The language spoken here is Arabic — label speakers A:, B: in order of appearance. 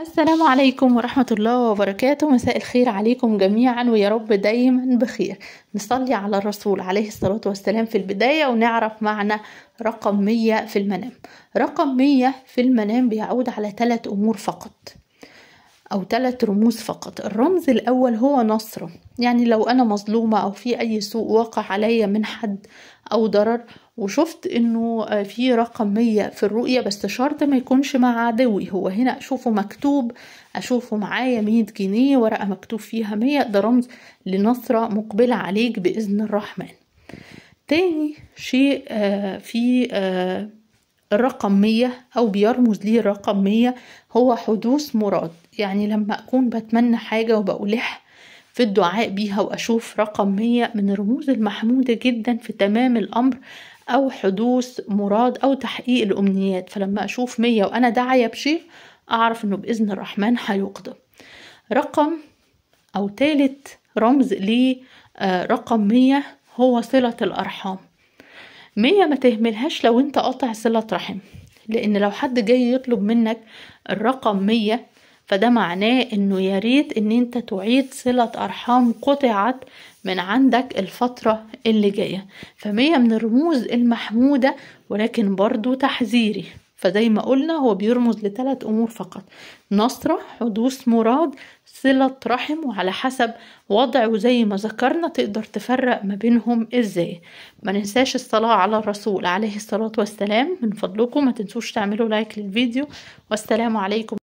A: السلام عليكم ورحمة الله وبركاته مساء الخير عليكم جميعا ويا رب دايما بخير نصلي على الرسول عليه الصلاة والسلام في البداية ونعرف معنى رقم مية في المنام رقم مية في المنام بيعود على ثلاث أمور فقط أو ثلاث رموز فقط الرمز الأول هو نصر يعني لو أنا مظلومة أو في أي سوء واقع عليا من حد أو ضرر وشفت انه آه، في رقم 100 في الرؤية بس شرط ما يكونش مع عدوي هو هنا اشوفه مكتوب اشوفه معايا 100 جنيه ورقة مكتوب فيها 100 ده رمز لنصرة مقبلة عليك بإذن الرحمن تاني شيء آه، في الرقم آه، 100 أو بيرمز ليه الرقم 100 هو حدوث مراد يعني لما أكون بتمنى حاجة وبقولها في الدعاء بيها وأشوف رقم 100 من الرموز المحمودة جدا في تمام الأمر أو حدوث مراد أو تحقيق الأمنيات فلما أشوف 100 وأنا داعية بشيء أعرف إنه بإذن الرحمن هيقضى رقم أو تالت رمز لرقم آه، 100 هو صلة الأرحام مية ما تهملهاش لو انت قاطع صلة رحم لان لو حد جاي يطلب منك الرقم مية فده معناه انه يا ريت ان انت تعيد صلة ارحام قطعت من عندك الفترة اللي جاية فمية من الرموز المحمودة ولكن برضو تحذيري فزي ما قلنا هو بيرمز لثلاث امور فقط نصرة حدوث مراد صلة رحم وعلى حسب وضع وزي ما ذكرنا تقدر تفرق ما بينهم ازاي ما ننساش الصلاة على الرسول عليه الصلاة والسلام من فضلكم ما تنسوش تعملوا لايك للفيديو والسلام عليكم